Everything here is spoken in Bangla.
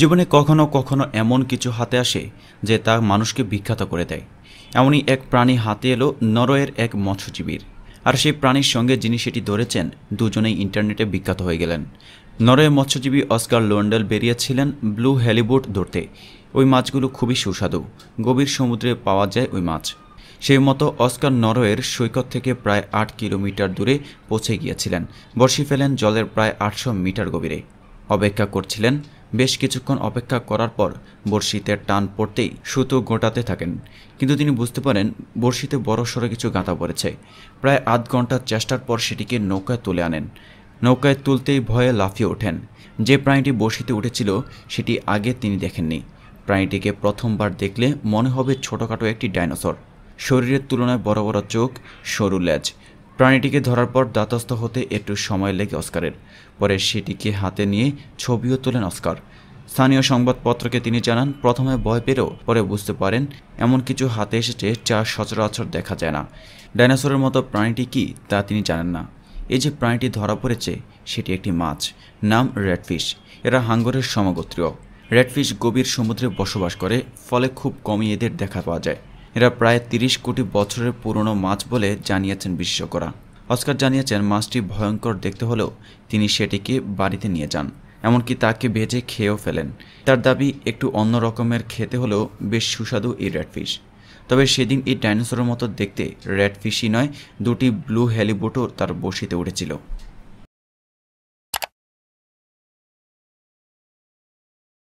জীবনে কখনো কখনো এমন কিছু হাতে আসে যে তা মানুষকে বিখ্যাত করে দেয় এমনই এক প্রাণী হাতে এলো নরওয়ের এক মৎস্যজীবীর আর সেই প্রাণীর সঙ্গে যিনি সেটি ধরেছেন দুজনেই ইন্টারনেটে বিখ্যাত হয়ে গেলেন নরয়ের মৎস্যজীবী অস্কার লোন্ডেল বেরিয়েছিলেন ব্লু হ্যালিবোট ধরতে ওই মাছগুলো খুবই সুস্বাদু গভীর সমুদ্রে পাওয়া যায় ওই মাছ সেই মতো অস্কার নরওয়ের সৈকত থেকে প্রায় আট কিলোমিটার দূরে পৌঁছে গিয়েছিলেন বর্ষি ফেলেন জলের প্রায় আটশো মিটার গভীরে অপেক্ষা করছিলেন বেশ কিছুক্ষণ অপেক্ষা করার পর বড়শিতে টান পড়তেই সুতো গোটাতে থাকেন কিন্তু তিনি বুঝতে পারেন বড়শিতে বড়সড় কিছু গাঁথা পড়েছে প্রায় আধ ঘন্টার চেষ্টার পর সেটিকে নৌকায় তুলে আনেন নৌকায় তুলতেই ভয়ে লাফিয়ে ওঠেন যে প্রাণীটি বড়শিতে উঠেছিল সেটি আগে তিনি দেখেননি প্রাণীটিকে প্রথমবার দেখলে মনে হবে ছোটোখাটো একটি ডাইনোসর শরীরের তুলনায় বড় বড় চোখ সরু লেজ প্রাণীটিকে ধরার পর দাতস্থ হতে একটু সময় লেগে অস্কারের পরে সেটিকে হাতে নিয়ে ছবিও তোলেন অস্কার স্থানীয় সংবাদপত্রকে তিনি জানান প্রথমে ভয় পেরেও পরে বুঝতে পারেন এমন কিছু হাতে এসেছে যা সচরাচর দেখা যায় না ডাইনোসরের মতো প্রাণীটি কি তা তিনি জানেন না এই যে প্রাণীটি ধরা পড়েছে সেটি একটি মাছ নাম রেডফিশ এরা হাঙ্গরের সমগোত্রীয় রেডফিশ গভীর সমুদ্রে বসবাস করে ফলে খুব কমই এদের দেখা পাওয়া যায় এরা প্রায় ৩০ কোটি বছরের পুরনো মাছ বলে জানিয়েছেন বিশেষজ্ঞরা অস্কার জানিয়েছেন মাছটি ভয়ঙ্কর দেখতে হলেও তিনি সেটিকে বাড়িতে নিয়ে যান এমনকি তাকে ভেজে খেয়েও ফেলেন তার দাবি একটু অন্য রকমের খেতে হলেও বেশ সুস্বাদু এই র্যাডফিশ তবে সেদিন এই ডাইনোসরের মতো দেখতে র্যাডফিশই নয় দুটি ব্লু হ্যালিবোটও তার বসিতে উঠেছিল